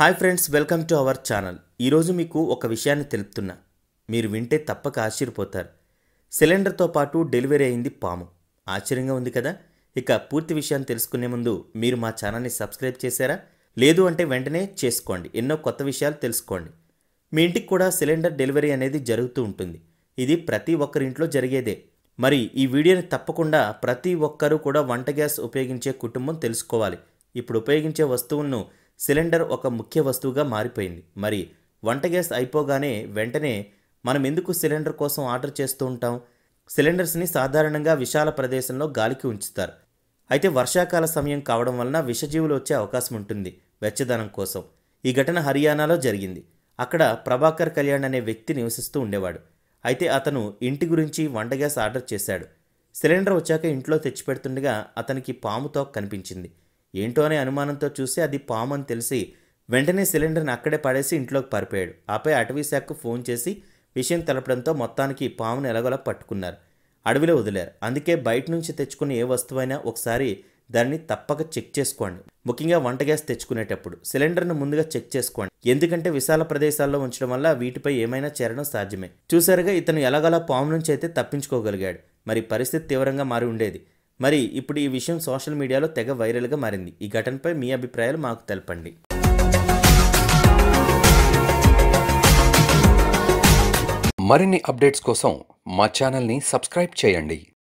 hi friends welcome to our channel ఈరోజు మీకు ఒక విషయాన్ని తెలుపుతున్నా మీరు వింటే తప్పక ఆశ్చర్యపోతారు సిలిండర్తో పాటు డెలివరీ అయింది పాము ఆశ్చర్యంగా ఉంది కదా ఇక పూర్తి విషయాన్ని తెలుసుకునే ముందు మీరు మా ఛానల్ని సబ్స్క్రైబ్ చేశారా లేదు అంటే వెంటనే చేసుకోండి ఎన్నో కొత్త విషయాలు తెలుసుకోండి మీ ఇంటికి కూడా సిలిండర్ డెలివరీ అనేది జరుగుతూ ఉంటుంది ఇది ప్రతి ఒక్కరింట్లో జరిగేదే మరి ఈ వీడియోని తప్పకుండా ప్రతి ఒక్కరూ కూడా వంట గ్యాస్ ఉపయోగించే కుటుంబం తెలుసుకోవాలి ఇప్పుడు ఉపయోగించే వస్తువులను సిలిండర్ ఒక ముఖ్య వస్తువుగా మారిపోయింది మరి వంట గ్యాస్ అయిపోగానే వెంటనే మనం ఎందుకు సిలిండర్ కోసం ఆర్డర్ చేస్తూ ఉంటాం సిలిండర్స్ని సాధారణంగా విశాల ప్రదేశంలో గాలికి ఉంచుతారు అయితే వర్షాకాల సమయం కావడం వలన విషజీవులు వచ్చే అవకాశం ఉంటుంది వెచ్చదనం కోసం ఈ ఘటన హర్యానాలో జరిగింది అక్కడ ప్రభాకర్ కళ్యాణ్ అనే వ్యక్తి నివసిస్తూ ఉండేవాడు అయితే అతను ఇంటి గురించి వంట గ్యాస్ ఆర్డర్ చేశాడు సిలిండర్ వచ్చాక ఇంట్లో తెచ్చిపెడుతుండగా అతనికి పాముతో కనిపించింది ఏంటో అనే అనుమానంతో చూసి అది పాము అని తెలిసి వెంటనే సిలిండర్ని అక్కడే పడేసి ఇంట్లోకి పరిపోయాడు ఆపై అటవీశాఖకు ఫోన్ చేసి విషయం తెలపడంతో మొత్తానికి పామును ఎలాగోలా పట్టుకున్నారు అడవిలో వదిలేరు అందుకే బయట నుంచి తెచ్చుకున్న ఏ వస్తువైనా ఒకసారి దాన్ని తప్పక చెక్ చేసుకోండి ముఖ్యంగా వంట గ్యాస్ తెచ్చుకునేటప్పుడు సిలిండర్ను ముందుగా చెక్ చేసుకోండి ఎందుకంటే విశాల ప్రదేశాల్లో ఉంచడం వల్ల వీటిపై ఏమైనా చేరడం సాధ్యమే చూసారుగా ఇతను ఎలాగలా పాము నుంచి అయితే తప్పించుకోగలిగాడు మరి పరిస్థితి తీవ్రంగా మారి ఉండేది మరి ఇప్పుడు ఈ విషయం సోషల్ మీడియాలో తెగ వైరల్గా మారింది ఈ ఘటనపై మీ అభిప్రాయాలు మాకు తెలపండి మరిన్ని అప్డేట్స్ కోసం మా ఛానల్ని సబ్స్క్రైబ్ చేయండి